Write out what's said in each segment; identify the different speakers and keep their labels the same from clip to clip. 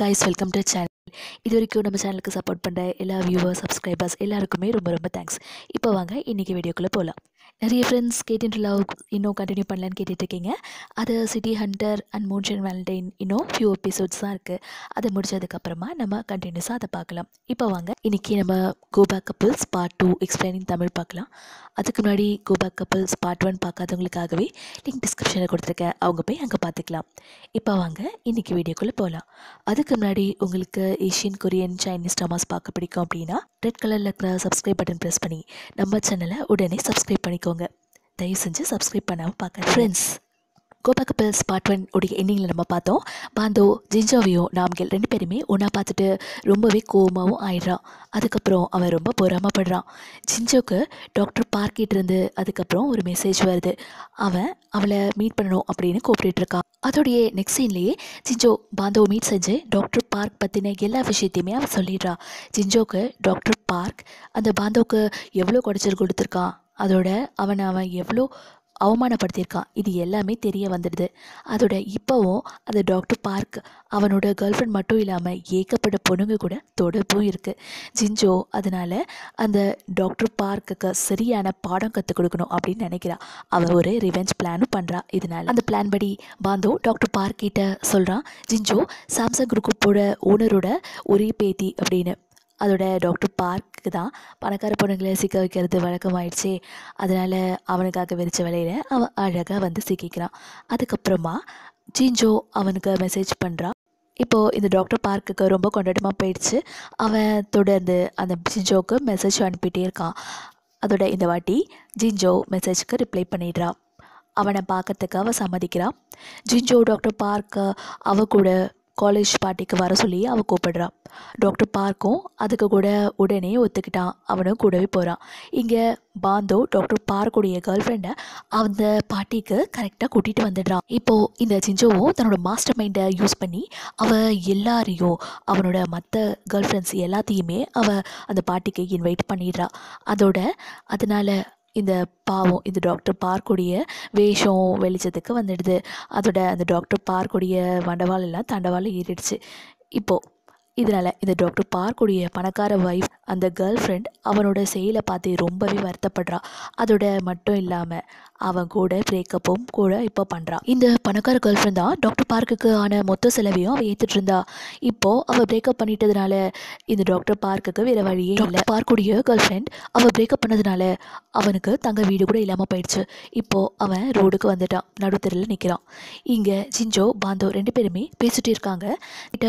Speaker 1: guys welcome to channel இது வரைக்கும் நம்ம சேனலுக்கு சப்போர்ட் பண்ணுற எல்லா வியூவர்ஸ் சப்ஸ்கிரைபர்ஸ் எல்லாருக்குமே ரொம்ப ரொம்ப தேங்க்ஸ் இப்போ வாங்க இன்றைக்கி வீடியோக்குள்ளே போகலாம் நிறைய ஃப்ரெண்ட்ஸ் கேட்டு லவ் இன்னும் கண்டினியூ பண்ணலான்னு கேட்டுட்ருக்கீங்க அது City Hunter and moonshine valentine இன்னும் ஃபியூ எபிசோட்ஸ் தான் இருக்குது அதை முடிச்சதுக்கப்புறமா நம்ம கண்டினியூஸாக அதை பார்க்கலாம் இப்போ வாங்க இன்றைக்கி நம்ம go back couples part two explaining Tamil பார்க்கலாம் அதுக்கு முன்னாடி கோபேக் கப்பிள்ஸ் பார்ட் ஒன் பார்க்காதவங்களுக்காகவே லிங்க் டிஸ்கிரிப்ஷனில் கொடுத்துருக்கேன் அவங்க போய் அங்கே பார்த்துக்கலாம் இப்போ வாங்க இன்றைக்கி வீடியோக்குள்ளே போகலாம் அதுக்கு முன்னாடி உங்களுக்கு ஏஷியன் கொரியன் சைனீஸ் ட்ராமாஸ் பார்க்க பிடிக்கும் அப்படின்னா ரெட் கலரில் இருக்கிற சப்ஸ்கிரைப் பட்டன் ப்ரெஸ் பண்ணி நம்ம சேனலை உடனே சப்ஸ்கிரைப் பண்ணிக்கோ பண்ணிக்கோங்க தயவு செஞ்சு சப்ஸ்கிரைப் பண்ணாமல் பார்க்க ஃப்ரெண்ட்ஸ் கோபாக்கு பில்ஸ் பார்ட் ஒன் உடைய எண்டிங்கில் நம்ம பார்த்தோம் பாந்தோ ஜிஞ்சாவையும் நாம்கள் ரெண்டு பேருமே ஒன்றா பார்த்துட்டு ரொம்பவே கோபமாகவும் ஆயிடுறான் அதுக்கப்புறம் அவன் ரொம்ப பொறாமப்படுறான் ஜிஞ்சோவுக்கு டாக்டர் பார்க்கிட்டிருந்து அதுக்கப்புறம் ஒரு மெசேஜ் வருது அவன் அவளை மீட் பண்ணணும் அப்படின்னு கூப்பிட்டுருக்கான் அதோடைய நெக்ஸ்ட் சீன்லேயே ஜிஞ்சோ பாந்தோ மீட் செஞ்சு டாக்டர் பார்க் பற்றின எல்லா விஷயத்தையுமே அவன் சொல்லிடுறான் ஜிஞ்சோவுக்கு டாக்டர் பார்க் அந்த பாந்தோவுக்கு எவ்வளோ குடைச்சல் கொடுத்துருக்கான் அதோட அவனை அவன் எவ்வளோ அவமானப்படுத்தியிருக்கான் இது எல்லாமே தெரிய வந்துடுது அதோட இப்போவும் அந்த டாக்டர் பார்க் அவனோட கேர்ள் ஃப்ரெண்ட் மட்டும் இல்லாமல் ஏகப்பட பொண்ணுங்க கூட தொடர்பும் இருக்குது ஜிஞ்சோ அதனால் அந்த டாக்டர் பார்க்குக்கு சரியான பாடம் கற்றுக் கொடுக்கணும் அப்படின்னு நினைக்கிறா அவள் ஒரு ரிவெஞ்ச் பிளானும் பண்ணுறா இதனால் அந்த பிளான் படி பாந்தோ டாக்டர் பார்க்கிட்ட சொல்கிறான் ஜிஞ்சோ சாம்சங் குரூப்போட ஓனரோட ஒரே பேத்தி அப்படின்னு அதோட டாக்டர் பார்க்கு தான் பணக்கார பொண்ணுங்களை சிக்க வைக்கிறது வழக்கமாயிடுச்சு அதனால் அவனுக்காக விரிச்ச வேலையில் அவன் அழகாக வந்து சிக்கிக்கிறான் அதுக்கப்புறமா ஜிஞ்சோ அவனுக்கு மெசேஜ் பண்ணுறான் இப்போது இந்த டாக்டர் பார்க்குக்கு ரொம்ப கொண்டாட்டமாக போயிடுச்சு அவன் தொடர்ந்து அந்த ஜிஞ்சோவுக்கு மெசேஜ் அனுப்பிட்டே இருக்கான் அதோட இந்த வாட்டி ஜிஞ்சோ மெசேஜ்க்கு ரிப்ளை பண்ணிடுறான் அவனை பார்க்கறதுக்கு அவள் சம்மதிக்கிறான் ஜிஞ்சோ டாக்டர் பார்க்க அவ கூட காலேஜ் பார்ட்டிக்கு வர சொல்லி அவள் கூப்பிடுறான் டாக்டர் பார்க்கும் அதுக்கு கூட உடனே ஒத்துக்கிட்டான் அவனும் கூடவே போகிறான் இங்கே பாந்தோ டாக்டர் பார்க்குடைய கேர்ள் ஃப்ரெண்டை அந்த பார்ட்டிக்கு கரெக்டாக கூட்டிகிட்டு வந்துடுறான் இப்போது இந்த ஜிஞ்சோவும் தன்னோட மாஸ்டர் மைண்டை யூஸ் பண்ணி அவள் எல்லாரையும் அவனோட மற்ற கேர்ள் ஃப்ரெண்ட்ஸ் எல்லாத்தையுமே அவள் அந்த பார்ட்டிக்கு இன்வைட் பண்ணிடுறான் அதோட அதனால் இந்த பாவம் இந்த டாக்டர் பார்க்குடைய வேஷம் வெளிச்சத்துக்கு வந்துடுது அதோட அந்த டாக்டர் பார்க்குடைய எல்லாம் தண்டவாளம் ஏறிடுச்சு இப்போது இதனால் இந்த டாக்டர் பார்க்குடைய பணக்கார வைஃப் அந்த கேர்ள் ஃப்ரெண்ட் அவனோட செயலை பார்த்து ரொம்பவே வருத்தப்படுறா அதோட மட்டும் இல்லாமல் அவன் கூட பிரேக்கப்பும் கூட இப்போ பண்ணுறான் இந்த பணக்கார கேர்ள் ஃப்ரெண்ட் தான் டாக்டர் பார்க்குக்கு ஆன மொத்த செலவையும் அவள் ஏற்றுட்டு இருந்தா இப்போது அவள் பிரேக்கப் பண்ணிட்டதுனால இந்த டாக்டர் பார்க்குக்கு வேறு வழியே இல்லை பார்க்குடைய கேர்ள் ஃப்ரெண்ட் அவள் பிரேக்கப் பண்ணதுனால அவனுக்கு தங்க வீடு கூட இல்லாமல் போயிடுச்சு இப்போது அவன் ரோடுக்கு வந்துட்டான் நடுத்தரில் நிற்கிறான் இங்கே ஜிஞ்சோ பாந்தோ ரெண்டு பேருமே பேசிகிட்டு இருக்காங்க கிட்ட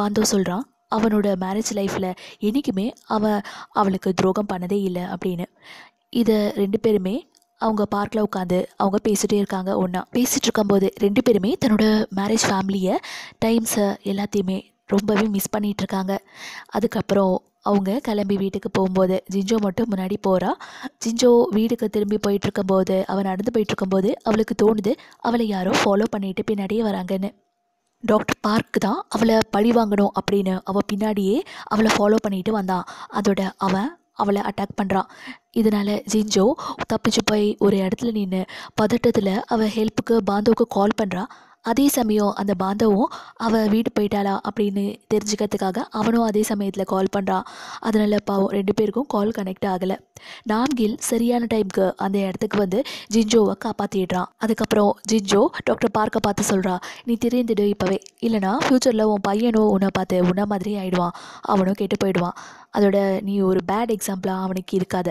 Speaker 1: பாந்தோ சொல்கிறான் அவனோட மேரேஜ் லைஃப்பில் என்றைக்குமே அவன் அவளுக்கு துரோகம் பண்ணதே இல்லை அப்படின்னு இதை ரெண்டு பேருமே அவங்க பார்க்கில் உட்காந்து அவங்க பேசிகிட்டே இருக்காங்க ஒன்றா பேசிகிட்டு இருக்கும்போது ரெண்டு பேருமே தன்னோட மேரேஜ் ஃபேமிலியை டைம்ஸை எல்லாத்தையுமே ரொம்பவே மிஸ் பண்ணிகிட்ருக்காங்க அதுக்கப்புறம் அவங்க கிளம்பி வீட்டுக்கு போகும்போது ஜிஞ்சோ மட்டும் முன்னாடி போகிறான் ஜிஞ்சோ வீட்டுக்கு திரும்பி போயிட்டுருக்கும்போது அவன் நடந்து போயிட்டுருக்கும்போது அவளுக்கு தோணுது அவளை யாரோ ஃபாலோ பண்ணிட்டு பின்னாடியே வராங்கன்னு டாக்டர் பார்க் தான் அவளை பழி வாங்கணும் அப்படின்னு அவள் பின்னாடியே அவளை ஃபாலோ பண்ணிட்டு வந்தான் அதோட அவன் அவளை அட்டாக் பண்ணுறான் இதனால் ஜிஞ்சோ தப்பிச்சு போய் ஒரு இடத்துல நின்று பதட்டத்தில் அவள் ஹெல்ப்புக்கு பாந்தோவுக்கு கால் பண்ணுறா அதே சமயம் அந்த பாந்தவும் அவள் வீடு போயிட்டாளா அப்படின்னு தெரிஞ்சுக்கிறதுக்காக அவனும் அதே சமயத்தில் கால் பண்ணுறான் அதனால் பாவம் ரெண்டு பேருக்கும் கால் கனெக்ட் ஆகலை நாம்கில் சரியான டைமுக்கு அந்த இடத்துக்கு வந்து ஜிஞ்சோவை காப்பாற்றிடுறான் அதுக்கப்புறம் ஜிஞ்சோ டாக்டர் பார்க்க பார்த்து சொல்கிறா நீ தெரிந்துடு இப்போவே இல்லைனா ஃப்யூச்சரில் உன் பையனும் உன்னை பார்த்து உன்ன மாதிரி ஆகிடுவான் அவனும் கெட்டு போயிடுவான் அதோட நீ ஒரு பேட் எக்ஸாம்பிளாக அவனுக்கு இருக்காத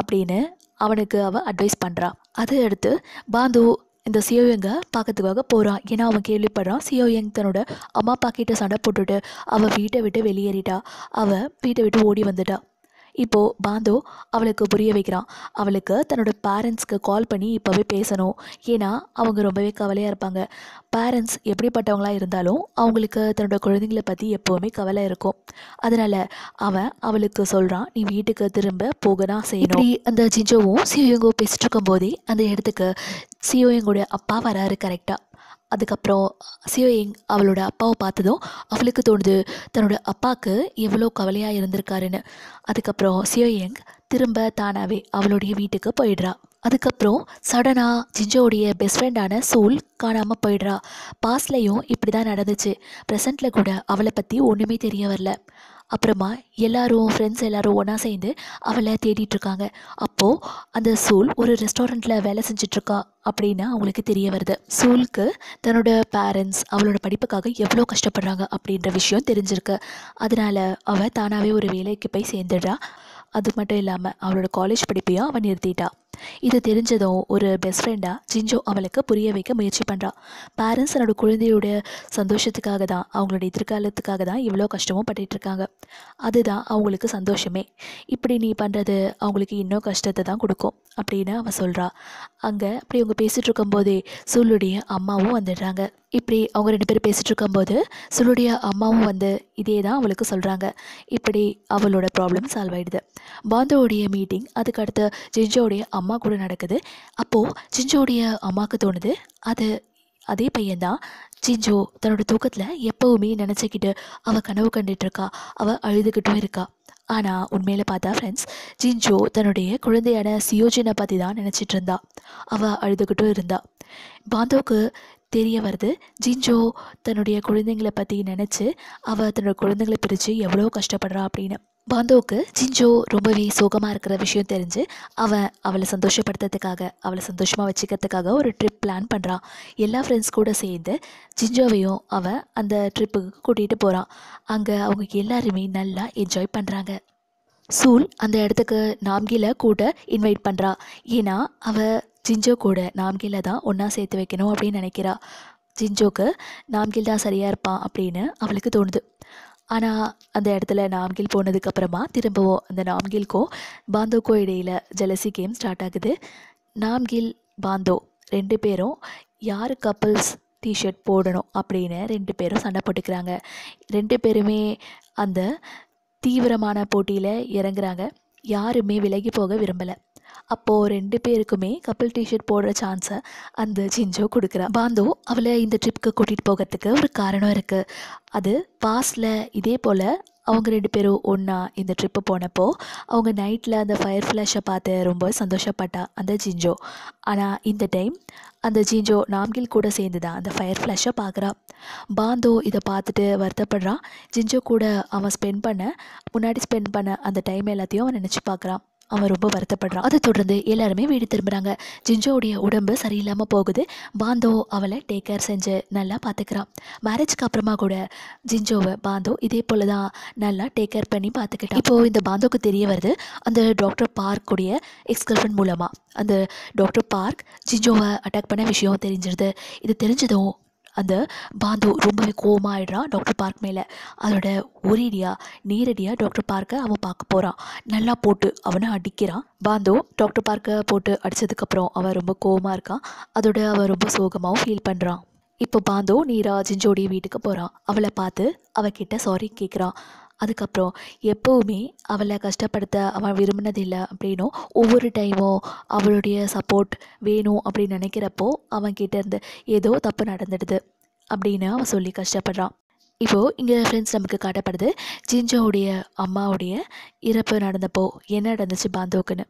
Speaker 1: அப்படின்னு அவனுக்கு அவள் அட்வைஸ் பண்ணுறான் அதை அடுத்து பாந்து இந்த சியோயங்கை e பார்க்கறதுக்காக போகிறான் ஏன்னா அவன் கேள்விப்படுறான் சியோயங் e தன்னோட அம்மா அப்பா கிட்ட சண்டை போட்டுட்டு அவள் வீட்டை விட்டு வெளியேறிட்டா அவள் வீட்டை விட்டு ஓடி வந்துட்டா இப்போது பாந்தோ அவளுக்கு புரிய வைக்கிறான் அவளுக்கு தன்னோட பேரண்ட்ஸ்க்கு கால் பண்ணி இப்போவே பேசணும் ஏன்னா அவங்க ரொம்பவே கவலையாக இருப்பாங்க பேரண்ட்ஸ் எப்படிப்பட்டவங்களாக இருந்தாலும் அவங்களுக்கு தன்னோட குழந்தைங்களை பற்றி எப்போவுமே கவலை இருக்கும் அதனால் அவன் அவளுக்கு சொல்கிறான் நீ வீட்டுக்கு திரும்ப போக தான் செய்யணும் அந்த ஜிஞ்சோவும் சிவங்கோ e பேசிட்டு இருக்கும்போதே அந்த இடத்துக்கு சியோ எங்களுடைய அப்பா வராரு கரெக்டாக அதுக்கப்புறம் சிஓ எங் அவளோட அப்பாவை பார்த்ததும் அவளுக்கு தோணுது தன்னோட அப்பாவுக்கு எவ்வளோ கவலையாக இருந்திருக்காருன்னு அதுக்கப்புறம் சிஓ எங் திரும்ப தானாவே அவளுடைய வீட்டுக்கு போயிடுறா அதுக்கப்புறம் சடனாக ஜிஞ்சோடைய பெஸ்ட் ஃப்ரெண்டான சூல் காணாமல் போயிடுறா பாஸ்ட்லேயும் இப்படி தான் நடந்துச்சு ப்ரெசண்ட்டில் கூட அவளை பற்றி ஒன்றுமே தெரிய வரல அப்புறமா எல்லாரும் ஃப்ரெண்ட்ஸ் எல்லோரும் ஒன்றா சேர்ந்து அவளை தேடிட்டுருக்காங்க அப்போது அந்த சூல் ஒரு ரெஸ்டாரண்ட்டில் வேலை செஞ்சிட்ருக்கா அப்படின்னு அவங்களுக்கு தெரிய வருது சூலுக்கு தன்னோட பேரண்ட்ஸ் அவளோட படிப்புக்காக எவ்வளோ கஷ்டப்படுறாங்க அப்படின்ற விஷயம் தெரிஞ்சிருக்கு அதனால் அவள் தானாகவே ஒரு வேலைக்கு போய் சேர்ந்துடுறா அது மட்டும் இல்லாமல் அவளோட காலேஜ் படிப்பையும் அவன் நிறுத்திட்டா இது தெரிஞ்சதும் ஒரு பெஸ்ட் ஃப்ரெண்டாக ஜிஞ்சோ அவளுக்கு புரிய வைக்க முயற்சி பண்ணுறா பேரண்ட்ஸ் என்னோட குழந்தையோட சந்தோஷத்துக்காக தான் அவங்களோட எதிர்காலத்துக்காக தான் இவ்வளோ கஷ்டமும் பட்டுட்ருக்காங்க அதுதான் அவங்களுக்கு சந்தோஷமே இப்படி நீ பண்ணுறது அவங்களுக்கு இன்னும் கஷ்டத்தை தான் கொடுக்கும் அப்படின்னு அவன் சொல்கிறா அங்கே அப்படி அவங்க பேசிகிட்டு இருக்கும்போதே சூளுடைய அம்மாவும் வந்துடுறாங்க இப்படி அவங்க ரெண்டு பேரும் பேசிகிட்டு இருக்கும்போது சுளுடைய அம்மாவும் வந்து இதே தான் அவளுக்கு சொல்கிறாங்க இப்படி அவளோட ப்ராப்ளம் சால்வ் ஆகிடுது பாந்தோடைய மீட்டிங் அதுக்கடுத்து ஜிஞ்சோடைய அம்மா அம்மா கூட நடக்குது அப்போது ஜிஞ்சோடைய அம்மாவுக்கு தோணுது அது அதே பையன்தான் ஜிஞ்சோ தன்னோட தூக்கத்தில் எப்போவுமே நினச்சிக்கிட்டு அவள் கனவு கண்டுட்ருக்கா அவள் அழுதுகிட்டும் இருக்கா ஆனால் உண்மையில் பார்த்தா ஃப்ரெண்ட்ஸ் ஜின்ஜோ தன்னுடைய குழந்தையான சியோஜினை பற்றி தான் நினச்சிட்டு இருந்தா அவள் அழுதுகிட்டும் இருந்தா பாந்தோவுக்கு தெரிய வருது ஜின்ஜோ தன்னுடைய குழந்தைங்களை பற்றி நினச்சி அவள் தன்னோட குழந்தைங்களை பிரித்து எவ்வளோ கஷ்டப்படுறா அப்படின்னு பாந்தோவுக்கு ஜிஞ்சோ ரொம்பவே சோகமாக இருக்கிற விஷயம் தெரிஞ்சு அவன் அவளை சந்தோஷப்படுத்துறதுக்காக அவளை சந்தோஷமாக வச்சுக்கிறதுக்காக ஒரு ட்ரிப் பிளான் பண்ணுறான் எல்லா ஃப்ரெண்ட்ஸ் கூட சேர்ந்து ஜிஞ்சோவையும் அவன் அந்த ட்ரிப்புக்கு கூட்டிகிட்டு போகிறான் அங்கே அவங்க எல்லாருமே நல்லா என்ஜாய் பண்ணுறாங்க சூல் அந்த இடத்துக்கு நாம்கில கூட இன்வைட் பண்ணுறா ஏன்னா அவள் ஜிஞ்சோ கூட நாம்கில தான் ஒன்றா சேர்த்து வைக்கணும் அப்படின்னு நினைக்கிறா ஜிஞ்சோக்கு நாம்கில் தான் சரியாக இருப்பான் அப்படின்னு அவளுக்கு தோணுது ஆனால் அந்த இடத்துல நாம்கில் போனதுக்கப்புறமா திரும்பவும் அந்த நாம்கில்க்கும் பாந்தோக்கோ இடையில் ஜெலசி கேம் ஸ்டார்ட் ஆகுது நாம்கில் பாந்தோ ரெண்டு பேரும் யார் கப்புல்ஸ் டிஷர்ட் போடணும் அப்படின்னு ரெண்டு பேரும் சண்டை போட்டுக்கிறாங்க ரெண்டு பேருமே அந்த தீவிரமான போட்டியில் இறங்குறாங்க யாருமே விலகி போக விரும்பலை அப்போது ரெண்டு பேருக்குமே கப்பல் டிஷர்ட் போடுற சான்ஸை அந்த ஜிஞ்சோ கொடுக்குறா பாந்தோ அவளை இந்த ட்ரிப்புக்கு கூட்டிகிட்டு போகிறதுக்கு ஒரு காரணம் இருக்குது அது பாஸ்டில் இதே போல் அவங்க ரெண்டு பேரும் ஒன்றா இந்த ட்ரிப்பு போனப்போ அவங்க நைட்டில் அந்த ஃபயர் ஃப்ளாஷை பார்த்து ரொம்ப சந்தோஷப்பட்டா அந்த ஜிஞ்சோ ஆனால் இந்த டைம் அந்த ஜிஞ்சோ நாம்கில் கூட சேர்ந்து தான் அந்த ஃபயர் ஃப்ளாஷை பார்க்குறா பாந்தோ இதை பார்த்துட்டு வருத்தப்படுறான் ஜிஞ்சோ கூட அவன் ஸ்பெண்ட் பண்ண முன்னாடி ஸ்பெண்ட் பண்ண அந்த டைம் எல்லாத்தையும் அவன் நினச்சி பார்க்குறான் அவன் ரொம்ப வருத்தப்படுறான் அதை தொடர்ந்து எல்லாருமே வீடு திரும்புகிறாங்க ஜிஞ்சோடைய உடம்பு சரியில்லாமல் போகுது பாந்தோ அவளை டேக் கேர் செஞ்சு நல்லா பார்த்துக்கிறான் மேரேஜ்க்கு அப்புறமா கூட ஜிஞ்சோவை பாந்தோ இதே போல் தான் நல்லா டேக் கேர் பண்ணி பார்த்துக்கிட்டான் இப்போது இந்த பாந்தோக்கு தெரிய வருது அந்த டாக்டர் பார்க்குடைய எக்ஸ்கர்ஷன் மூலமாக அந்த டாக்டர் பார்க் ஜிஞ்சோவை அட்டாக் பண்ண விஷயம் தெரிஞ்சிருது இது தெரிஞ்சதும் அந்த பாந்து ரொம்பவே கோமாயிடுறான் டாக்டர் பார்க் மேலே அதோட ஒரேடியாக நேரடியாக டாக்டர் பார்க்கை அவன் பார்க்க போகிறான் நல்லா போட்டு அவனை அடிக்கிறான் பாந்தோ டாக்டர் பார்க்கை போட்டு அடித்ததுக்கப்புறம் அவன் ரொம்ப கோவமாக இருக்கான் அதோட அவன் ரொம்ப சோகமாகவும் ஃபீல் பண்ணுறான் இப்போ பாந்தோ நீரா ஜிஞ்சோடி வீட்டுக்கு போகிறான் அவளை பார்த்து அவகிட்ட சாரி கேட்குறான் அதுக்கப்புறம் எப்போவுமே அவளை கஷ்டப்படுத்த அவன் விரும்பினதில்லை அப்படின்னும் ஒவ்வொரு டைமும் அவளுடைய சப்போர்ட் வேணும் அப்படின்னு நினைக்கிறப்போ அவன் கிட்டேருந்து ஏதோ தப்பு நடந்துடுது அப்படின்னு அவன் சொல்லி கஷ்டப்படுறான் இப்போது இங்கே ஃப்ரெண்ட்ஸ் நமக்கு காட்டப்படுது ஜிஞ்சோவுடைய அம்மாவுடைய இறப்பு நடந்தப்போ என்ன நடந்துச்சு பாந்தோக்குன்னு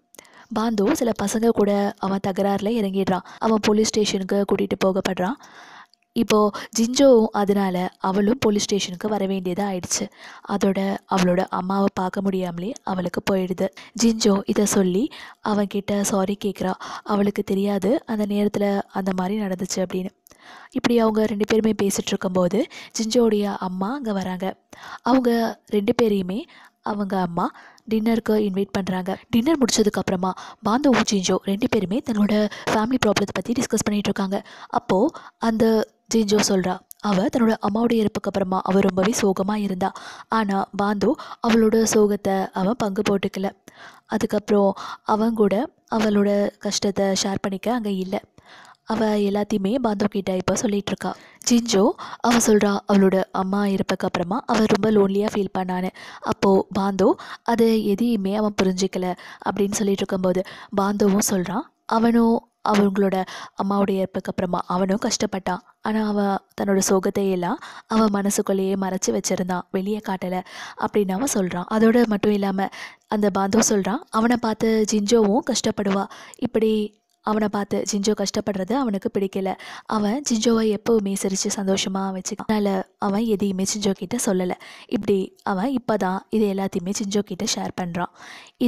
Speaker 1: பாந்தோ சில பசங்க கூட அவன் தகராறில் இறங்கிடுறான் அவன் போலீஸ் ஸ்டேஷனுக்கு கூட்டிகிட்டு போகப்படுறான் இப்போது ஜிஞ்சோவும் அதனால் அவளும் போலீஸ் ஸ்டேஷனுக்கு வர வேண்டியதாக ஆயிடுச்சு அதோட அவளோட அம்மாவை பார்க்க முடியாமலே அவளுக்கு போயிடுது ஜிஞ்சோ இதை சொல்லி அவன்கிட்ட சாரி கேட்குறா அவளுக்கு தெரியாது அந்த நேரத்தில் அந்த மாதிரி நடந்துச்சு அப்படின்னு இப்படி அவங்க ரெண்டு பேருமே பேசிகிட்டு இருக்கும்போது ஜிஞ்சோடைய அம்மா அங்கே வராங்க அவங்க ரெண்டு பேரையுமே அவங்க அம்மா டின்னருக்கு இன்வைட் பண்ணுறாங்க டின்னர் முடிச்சதுக்கப்புறமா ஊ ஜிஞ்சோ ரெண்டு பேருமே தன்னோட ஃபேமிலி ப்ராப்ளத்தை பற்றி டிஸ்கஸ் பண்ணிகிட்டு இருக்காங்க அப்போது அந்த ஜிஜோ சொல்கிறா அவள் தன்னோட அம்மாவோட இறப்புக்கு அப்புறமா அவள் ரொம்பவே சோகமாக இருந்தா ஆனால் பாந்து அவளோட சோகத்தை அவன் பங்கு போட்டுக்கல அதுக்கப்புறம் அவன் கூட அவளோட கஷ்டத்தை ஷேர் பண்ணிக்க அங்கே இல்லை அவள் எல்லாத்தையுமே பாந்தோ கிட்ட இப்போ சொல்லிகிட்டு இருக்கா ஜிஞ்சோ அவள் சொல்கிறா அவளோட அம்மா இறப்புக்கு அப்புறமா அவள் ரொம்ப லோன்லியாக ஃபீல் பண்ணான்னு அப்போது பாந்தோ அதை எதையுமே அவன் புரிஞ்சிக்கல அப்படின்னு சொல்லிட்டு இருக்கும்போது பாந்தோவும் சொல்கிறான் அவனும் அவங்களோட அம்மாவுடைய இறப்புக்கு அப்புறமா அவனும் கஷ்டப்பட்டான் ஆனால் அவன் தன்னோட சோகத்தையெல்லாம் அவன் மனசுக்குள்ளேயே மறைச்சி வச்சுருந்தான் வெளியே காட்டலை அப்படின்னு அவன் சொல்கிறான் அதோடு மட்டும் இல்லாமல் அந்த பாந்தோ சொல்கிறான் அவனை பார்த்து ஜிஞ்சோவும் கஷ்டப்படுவா இப்படி அவனை பார்த்து ஜிஞ்சோ கஷ்டப்படுறது அவனுக்கு பிடிக்கல அவன் ஜிஞ்சோவை எப்போவுமே சிரித்து சந்தோஷமாக வச்சுக்கனால அதனால் அவன் எதையுமே ஜிஞ்சோ கிட்ட சொல்லலை இப்படி அவன் இப்போ தான் இது எல்லாத்தையுமே ஜிஞ்சோ கிட்ட ஷேர் பண்ணுறான்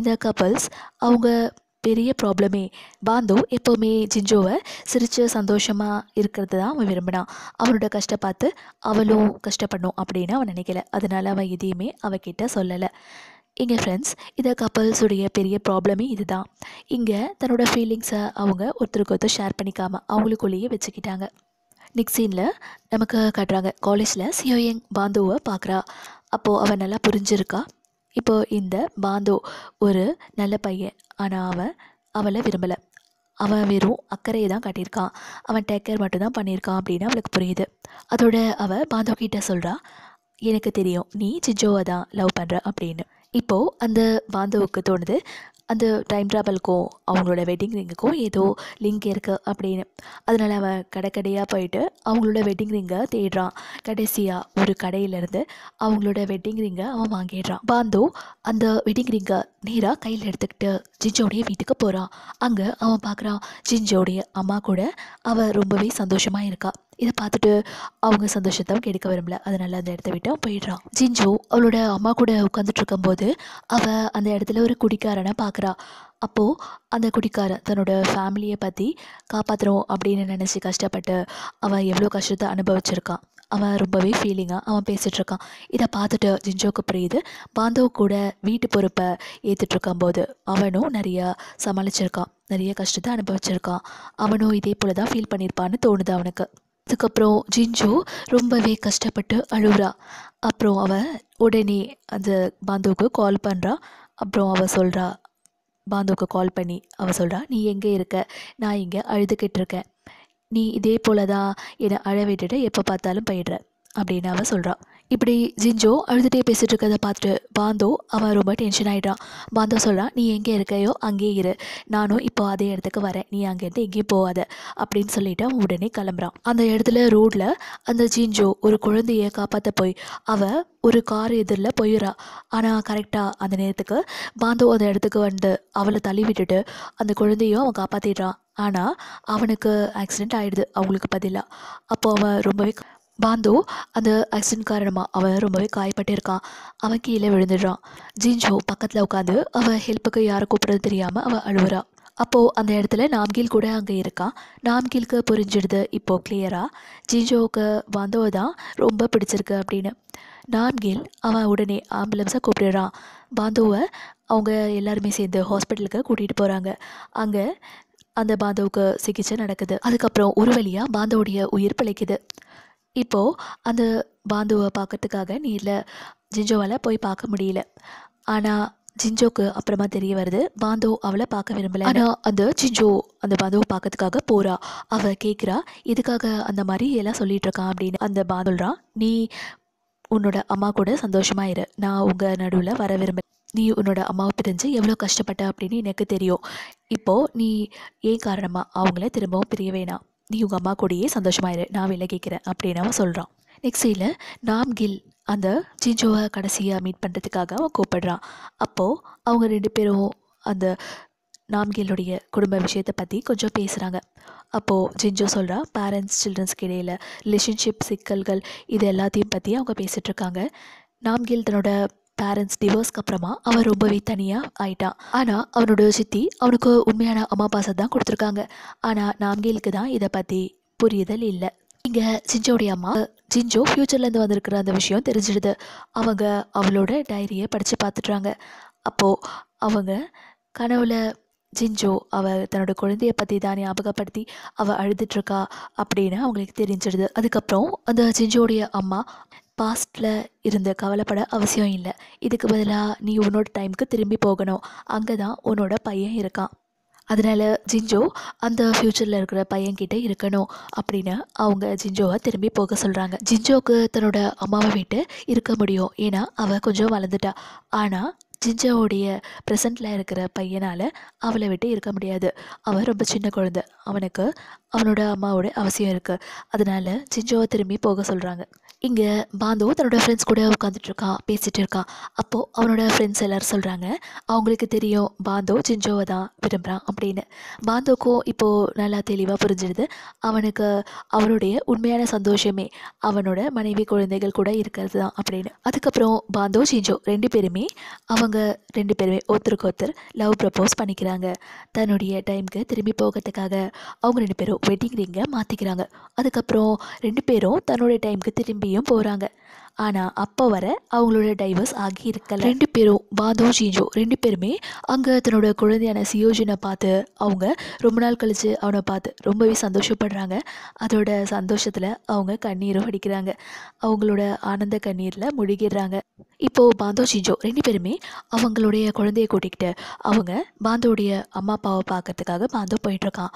Speaker 1: இந்த கப்பல்ஸ் அவங்க பெரிய ப்ராப்ளமே பாந்தோ எப்போவுமே ஜிஞ்சோவை சிரித்து சந்தோஷமாக இருக்கிறது தான் அவன் விரும்பினான் அவனோட கஷ்டம் பார்த்து அவளும் கஷ்டப்படணும் அப்படின்னு அவன் நினைக்கல அதனால் அவன் எதையுமே அவகிட்ட சொல்லலை இங்கே ஃப்ரெண்ட்ஸ் இதை கப்பல்ஸுடைய பெரிய ப்ராப்ளமே இதுதான் இங்கே தன்னோட ஃபீலிங்ஸை அவங்க ஒருத்தருக்கு ஒருத்தர் ஷேர் பண்ணிக்காமல் அவங்களுக்குள்ளேயே வச்சுக்கிட்டாங்க நெக்ஸ்ட் சீனில் நமக்கு காட்டுறாங்க காலேஜில் சியோயங் பாந்தோவை பார்க்குறா அப்போது அவன் நல்லா புரிஞ்சிருக்கா இப்போது இந்த பாந்தோ ஒரு நல்ல பையன் ஆனால் அவன் அவளை விரும்பலை அவன் வெறும் அக்கறையை தான் காட்டியிருக்கான் அவன் டேக் கேர் மட்டும்தான் பண்ணியிருக்கான் அப்படின்னு அவளுக்கு புரியுது அதோட அவள் பாந்தோக்கிட்ட சொல்கிறா எனக்கு தெரியும் நீ சிஜோவை தான் லவ் பண்ணுற அப்படின்னு இப்போது அந்த பாந்தோவுக்கு தோணுது அந்த டைம் ட்ராவலுக்கும் அவங்களோட வெட்டிங் ரிங்குக்கோ ஏதோ லிங்க் இருக்குது அப்படின்னு அதனால் அவன் கடை கடையாக போயிட்டு அவங்களோட வெட்டிங் ரிங்கை தேடுறான் கடைசியாக ஒரு கடையிலேருந்து அவங்களோட வெட்டிங் ரிங்கை அவன் வாங்கிடுறான் பாந்து அந்த வெட்டிங் ரிங்கை நேராக கையில் எடுத்துக்கிட்டு ஜிஞ்சோடைய வீட்டுக்கு போகிறான் அங்கே அவன் பார்க்குறான் ஜிஞ்சோடைய அம்மா கூட அவள் ரொம்பவே சந்தோஷமாக இருக்கா இதை பார்த்துட்டு அவங்க சந்தோஷத்தை கெடுக்க வரும்ல அதனால் அந்த இடத்த விட்டு போயிடுறான் ஜிஞ்சு அவளோட அம்மா கூட உட்காந்துட்டு இருக்கும்போது அவள் அந்த இடத்துல ஒரு குடிக்காரனை பார்க்குறா அப்போது அந்த குடிக்காரன் தன்னோட ஃபேமிலியை பற்றி காப்பாற்றுறோம் அப்படின்னு நினச்சி கஷ்டப்பட்டு அவன் எவ்வளோ கஷ்டத்தை அனுபவிச்சிருக்கான் அவன் ரொம்பவே ஃபீலிங்காக அவன் பேசிகிட்ருக்கான் இதை பார்த்துட்டு ஜிஞ்சோக்கு புரியுது பாந்தவ் கூட வீட்டு பொறுப்பை ஏற்றுட்ருக்கும் போது அவனும் நிறையா சமாளிச்சிருக்கான் நிறைய கஷ்டத்தை அனுபவிச்சிருக்கான் அவனும் இதே போல் தான் ஃபீல் பண்ணியிருப்பான்னு தோணுது அவனுக்கு அதுக்கப்புறம் ஜிஞ்சு ரொம்பவே கஷ்டப்பட்டு அழுகுறா அப்புறம் அவள் உடனே அந்த பாந்துவுக்கு கால் பண்ணுறா அப்புறம் அவள் சொல்கிறா பாந்துவுக்கு கால் பண்ணி அவள் சொல்கிறா நீ எங்கே இருக்க நான் இங்கே அழுதுகிட்டு இருக்கேன் நீ இதே போல தான் என்னை அழ விட்டுட்டு எப்போ பார்த்தாலும் போயிடுற அப்படின்னு அவன் சொல்கிறான் இப்படி ஜிஞ்சோ அழுதுகிட்டே பேசிகிட்டு இருக்கதை பார்த்துட்டு பாந்தோ அவன் ரொம்ப டென்ஷன் ஆகிடுறான் பாந்தோ சொல்கிறான் நீ எங்கே இருக்கையோ அங்கேயே இரு நானும் இப்போ அதே இடத்துக்கு வரேன் நீ அங்கேருந்து எங்கேயும் போகாத அப்படின்னு சொல்லிட்டு அவன் உடனே கிளம்புறான் அந்த இடத்துல ரோட்டில் அந்த ஜிஞ்சோ ஒரு குழந்தையை காப்பாற்ற போய் அவள் ஒரு கார் எதிரில் போயிடுறா ஆனால் கரெக்டாக அந்த நேரத்துக்கு பாந்தோ அந்த இடத்துக்கு வந்து அவளை தள்ளி விட்டுட்டு அந்த குழந்தையும் அவன் காப்பாற்றிடுறான் ஆனால் அவனுக்கு ஆக்சிடெண்ட் ஆகிடுது அவங்களுக்கு பதிலாக அப்போது அவன் ரொம்பவே பாந்தோ அந்த ஆக்சிடென்ட் காரணமாக அவன் ரொம்பவே காயப்பட்டு இருக்கான் அவன் கீழே விழுந்துடுறான் ஜின்ஜோ பக்கத்தில் உட்காந்து அவன் ஹெல்ப்புக்கு யாரை கூப்பிட்றது தெரியாமல் அவள் அழுவுறா அப்போது அந்த இடத்துல நாம்கீல் கூட அங்கே இருக்கான் நாம்கிலுக்கு புரிஞ்சிடுது இப்போது கிளியராக ஜின்ஜோவுக்கு வந்தோ தான் ரொம்ப பிடிச்சிருக்கு அப்படின்னு நாம்கீல் அவன் உடனே ஆம்புலன்ஸை கூப்பிடுறான் பாந்தோவை அவங்க எல்லாருமே சேர்ந்து ஹாஸ்பிட்டலுக்கு கூட்டிகிட்டு போகிறாங்க அங்கே அந்த பாந்தவுக்கு சிகிச்சை நடக்குது அதுக்கப்புறம் ஒரு வழியாக பாந்தோடைய உயிர் பிழைக்குது இப்போது அந்த பாந்துவை பார்க்கறதுக்காக நீரில் ஜிஞ்சோவால் போய் பார்க்க முடியல ஆனால் ஜிஞ்சோக்கு அப்புறமா தெரிய வருது பாந்தோ அவளை பார்க்க விரும்பல ஆனால் அந்த ஜிஞ்சோ அந்த பாந்தோவை பார்க்கறதுக்காக போகிறா அவள் கேட்குறா இதுக்காக அந்த மாதிரி எல்லாம் சொல்லிட்டு இருக்கான் அப்படின்னு அந்த பாந்தோல்றான் நீ உன்னோட அம்மா கூட சந்தோஷமாக இரு நான் உங்கள் நடுவில் வர விரும்ப நீ உன்னோட அம்மாவை பிரிஞ்சு எவ்வளோ கஷ்டப்பட்ட அப்படின்னு எனக்கு தெரியும் இப்போது நீ ஏன் காரணமாக அவங்கள திரும்பவும் பிரிய வேணாம் நீ உங்கள் அம்மா கூடயே சந்தோஷமாயிரு நான் வெளில கேட்குறேன் அப்படின்னு அவன் சொல்கிறான் நெக்ஸ்ட் சீனில் நாம் கில் அந்த ஜிஞ்சோவை கடைசியாக மீட் பண்ணுறதுக்காக அவன் கூப்பிடுறான் அப்போது அவங்க ரெண்டு பேரும் அந்த நாம்கிலுடைய குடும்ப விஷயத்தை பற்றி கொஞ்சம் பேசுகிறாங்க அப்போது ஜிஞ்சோ சொல்கிறா பேரண்ட்ஸ் சில்ட்ரன்ஸ்க்கு இடையில் ரிலேஷன்ஷிப் சிக்கல்கள் இது எல்லாத்தையும் பற்றி அவங்க பேசிகிட்ருக்காங்க நாம்கில் தன்னோட பேரண்ட்ஸ் டிவோர்ஸ்க்கு அப்புறமா அவன் ரொம்பவே தனியாக ஆயிட்டான் ஆனால் அவனோட சித்தி அவனுக்கு உண்மையான அம்மா பாசம் தான் கொடுத்துருக்காங்க ஆனால் நாம்கேலுக்கு தான் இதை பற்றி புரியுதல் இல்லை இங்கே சிஞ்சோடைய அம்மா ஜிஞ்சோ ஃப்யூச்சர்லேருந்து வந்திருக்கிற அந்த விஷயம் தெரிஞ்சிடுது அவங்க அவளோட டைரியை படித்து பார்த்துட்றாங்க அப்போது அவங்க கனவுல ஜிஞ்சோ அவள் தன்னோட குழந்தைய பற்றி தான் ஞாபகப்படுத்தி அவள் அழுதுட்ருக்கா அப்படின்னு அவங்களுக்கு தெரிஞ்சிடுது அதுக்கப்புறம் அந்த ஜிஞ்சோடைய அம்மா பாஸ்டில் இருந்த கவலைப்பட அவசியம் இல்லை இதுக்கு பதிலாக நீ உன்னோட டைமுக்கு திரும்பி போகணும் அங்கே தான் உன்னோட பையன் இருக்கான் அதனால் ஜிஞ்சோ அந்த ஃப்யூச்சரில் இருக்கிற பையன்கிட்ட இருக்கணும் அப்படின்னு அவங்க ஜிஞ்சோவை திரும்பி போக சொல்கிறாங்க ஜிஞ்சோவுக்கு தன்னோட அம்மாவை விட்டு இருக்க முடியும் ஏன்னா அவள் கொஞ்சம் வளர்ந்துட்டா ஆனால் ஜிஞ்சாவுடைய ப்ரெசண்டில் இருக்கிற பையனால் அவளை விட்டு இருக்க முடியாது அவன் ரொம்ப சின்ன குழந்த அவனுக்கு அவனோட அம்மாவோட அவசியம் இருக்குது அதனால் ஜிஞ்சாவை திரும்பி போக சொல்கிறாங்க இங்கே பாந்தோ தன்னோட ஃப்ரெண்ட்ஸ் கூட உட்காந்துட்டு இருக்கான் பேசிகிட்டு இருக்கான் அப்போது அவனோட ஃப்ரெண்ட்ஸ் எல்லோரும் சொல்கிறாங்க அவங்களுக்கு தெரியும் பாந்தோ ஜிஞ்சோவை தான் விரும்புகிறான் அப்படின்னு பாந்தோக்கும் இப்போது நல்லா தெளிவாக புரிஞ்சிடுது அவனுக்கு அவனுடைய உண்மையான சந்தோஷமே அவனோட மனைவி குழந்தைகள் கூட இருக்கிறது தான் அப்படின்னு அதுக்கப்புறம் பாந்தோ ஜிஞ்சோ ரெண்டு பேருமே அவங்க அவங்க ரெண்டு பேருமே ஒருத்தருக்கு ஒருத்தர் லவ் ப்ரப்போஸ் பண்ணிக்கிறாங்க தன்னுடைய டைமுக்கு திரும்பி போகிறதுக்காக அவங்க ரெண்டு பேரும் வெட்டிங் ரிங்கை மாற்றிக்கிறாங்க அதுக்கப்புறம் ரெண்டு பேரும் தன்னுடைய டைமுக்கு திரும்பியும் போகிறாங்க ஆனால் அப்போ வர அவங்களோட டைவர்ஸ் ஆகி இருக்கல ரெண்டு பேரும் வாதோ ஷீஜோ ரெண்டு பேருமே அங்கே தன்னோட குழந்தையான சியோஜினை பார்த்து அவங்க ரொம்ப நாள் கழித்து அவனை பார்த்து ரொம்பவே சந்தோஷப்படுறாங்க அதோட சந்தோஷத்தில் அவங்க கண்ணீரும் வடிக்கிறாங்க அவங்களோட ஆனந்த கண்ணீரில் முழுகிடுறாங்க இப்போது பாந்தோ ஜிஞ்சோ ரெண்டு பேருமே அவங்களுடைய குழந்தையை கூட்டிக்கிட்டு அவங்க பாந்தோடைய அம்மா அப்பாவை பார்க்கறதுக்காக பாந்தோ போயிட்டுருக்கான்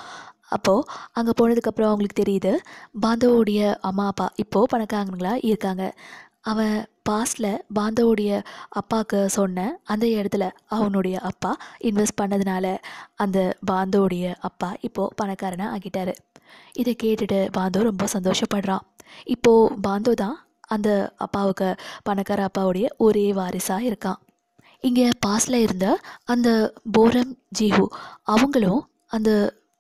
Speaker 1: அப்போது அங்கே போனதுக்கப்புறம் அவங்களுக்கு தெரியுது பாந்தோவுடைய அம்மா அப்பா இப்போது பணக்காரங்களா இருக்காங்க அவன் பாஸ்டில் பாந்தவுடைய அப்பாவுக்கு சொன்ன அந்த இடத்துல அவனுடைய அப்பா இன்வெஸ்ட் பண்ணதுனால அந்த பாந்தவுடைய அப்பா இப்போது பணக்காரனாக ஆகிட்டார் இதை கேட்டுட்டு பாந்தோ ரொம்ப சந்தோஷப்படுறான் இப்போது பாந்தோ தான் அந்த அப்பாவுக்கு பணக்கார அப்பாவுடைய ஒரே வாரிசாக இருக்கான் இங்கே பாஸில் இருந்த அந்த போரம் ஜீஹு அவங்களும் அந்த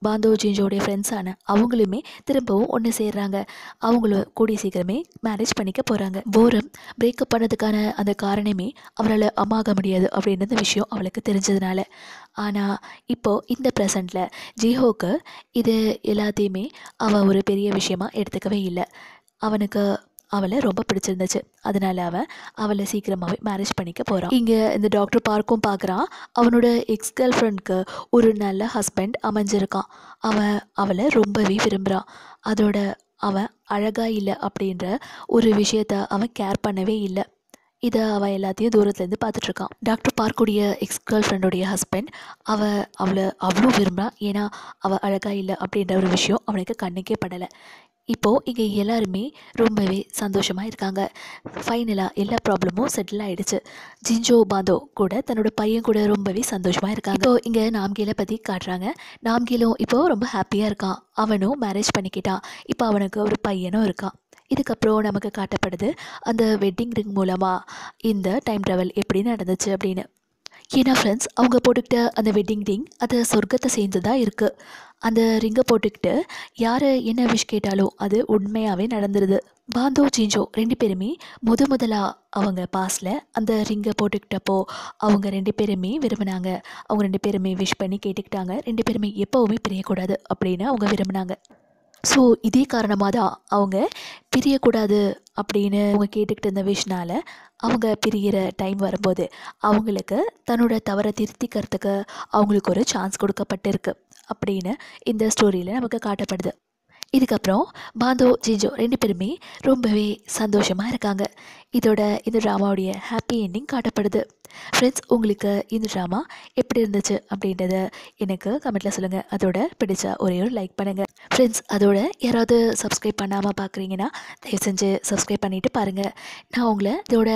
Speaker 1: பாந்தோஜிஞ்சோடைய ஃப்ரெண்ட்ஸான அவங்களுமே திரும்பவும் ஒன்று சேர்றாங்க அவங்களும் கூடிய சீக்கிரமே மேரேஜ் பண்ணிக்க போகிறாங்க போரம் பிரேக்கப் பண்ணதுக்கான அந்த காரணமே அவரால் அமாக முடியாது அப்படின்ற விஷயம் அவளுக்கு தெரிஞ்சதுனால ஆனால் இப்போது இந்த ப்ரெசண்டில் ஜிஹோக்கு இது எல்லாத்தையுமே அவள் ஒரு பெரிய விஷயமாக எடுத்துக்கவே இல்லை அவனுக்கு அவளை ரொம்ப பிடிச்சிருந்துச்சு அதனால அவன் அவளை சீக்கிரமாகவே மேரேஜ் பண்ணிக்க போகிறான் இங்கே இந்த டாக்டர் பார்க்கும் பார்க்குறான் அவனோட எக்ஸ் கேர்ள் ஃப்ரெண்ட்க்கு ஒரு நல்ல ஹஸ்பண்ட் அமைஞ்சிருக்கான் அவன் அவளை ரொம்பவே விரும்புகிறான் அதோட அவன் அழகாக இல்லை அப்படின்ற ஒரு விஷயத்த அவன் கேர் பண்ணவே இல்லை இதை அவள் எல்லாத்தையும் தூரத்துலேருந்து பார்த்துட்ருக்கான் டாக்டர் பார்க்குடைய எக்ஸ் கேர்ள் ஃப்ரெண்டோடைய ஹஸ்பண்ட் அவள் அவளை அவ்வளோ விரும்புகிறான் ஏன்னா அவள் அழகாக இல்லை அப்படின்ற ஒரு விஷயம் அவனுக்கு கண்ணுக்கே படலை இப்போது இங்கே எல்லாருமே ரொம்பவே சந்தோஷமாக இருக்காங்க ஃபைனலாக எல்லா ப்ராப்ளமும் செட்டில் ஆகிடுச்சு ஜிஞ்சோ பாந்தோ கூட தன்னோட பையன் கூட ரொம்பவே சந்தோஷமாக இருக்காங்க இப்போ இங்கே நாம்கேல பற்றி காட்டுறாங்க நாம்கேலும் இப்போ ரொம்ப ஹாப்பியாக இருக்கான் அவனும் மேரேஜ் பண்ணிக்கிட்டான் இப்போ அவனுக்கு ஒரு பையனும் இருக்கான் இதுக்கப்புறம் நமக்கு காட்டப்படுது அந்த வெட்டிங் ரிங் மூலமாக இந்த டைம் ட்ராவல் எப்படி நடந்துச்சு அப்படின்னு ஏன்னா ஃப்ரெண்ட்ஸ் அவங்க போட்டுக்கிட்ட அந்த வெட்டிங் ரிங் அதை சொர்க்கத்தை சேர்ந்து தான் இருக்குது அந்த ரிங்கை போட்டுக்கிட்டு யார் என்ன விஷ் கேட்டாலும் அது உண்மையாகவே நடந்துருது பாந்தோ ஜிஞ்சோ ரெண்டு பேருமே முத முதலாக அவங்க பாஸில் அந்த ரிங்கை போட்டுக்கிட்டப்போ அவங்க ரெண்டு பேருமே விரும்பினாங்க அவங்க ரெண்டு பேருமே விஷ் பண்ணி கேட்டுக்கிட்டாங்க ரெண்டு பேருமே எப்போவுமே பிரியக்கூடாது அப்படின்னு அவங்க விரும்பினாங்க ஸோ இதே காரணமாக தான் அவங்க பிரியக்கூடாது அப்படின்னு அவங்க கேட்டுக்கிட்டு இருந்த விஷ்னால் அவங்க பிரிகிற டைம் வரும்போது அவங்களுக்கு தன்னோட தவறை திருத்திக்கிறதுக்கு அவங்களுக்கு ஒரு சான்ஸ் கொடுக்கப்பட்டிருக்கு அப்படின்னு இந்த ஸ்டோரியில் நமக்கு காட்டப்படுது இதுக்கப்புறம் பாந்தோ ஜிஜோ ரெண்டு பேருமே ரொம்பவே சந்தோஷமாக இருக்காங்க இதோட இந்த ட்ராமாவுடைய ஹாப்பி என்னிங் காட்டப்படுது ஃப்ரெண்ட்ஸ் உங்களுக்கு இந்த ட்ராமா எப்படி இருந்துச்சு அப்படின்றத எனக்கு கமெண்ட்டில் சொல்லுங்கள் அதோட பிடிச்சா ஒரே ஒரு லைக் பண்ணுங்கள் ஃப்ரெண்ட்ஸ் அதோட யாராவது சப்ஸ்கிரைப் பண்ணாமல் பார்க்குறீங்கன்னா தயவு செஞ்சு சப்ஸ்கிரைப் பண்ணிவிட்டு பாருங்கள் நான் உங்களை இதோட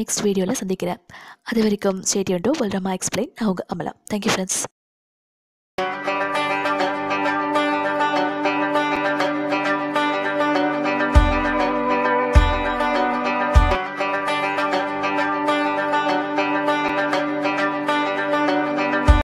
Speaker 1: நெக்ஸ்ட் வீடியோவில் சந்திக்கிறேன் அது வரைக்கும் ஸ்டேடியன் டூ வல்ரமா எக்ஸ்பிளைன் நான் உங்கள் அமலா தேங்க்யூ ஃப்ரெண்ட்ஸ்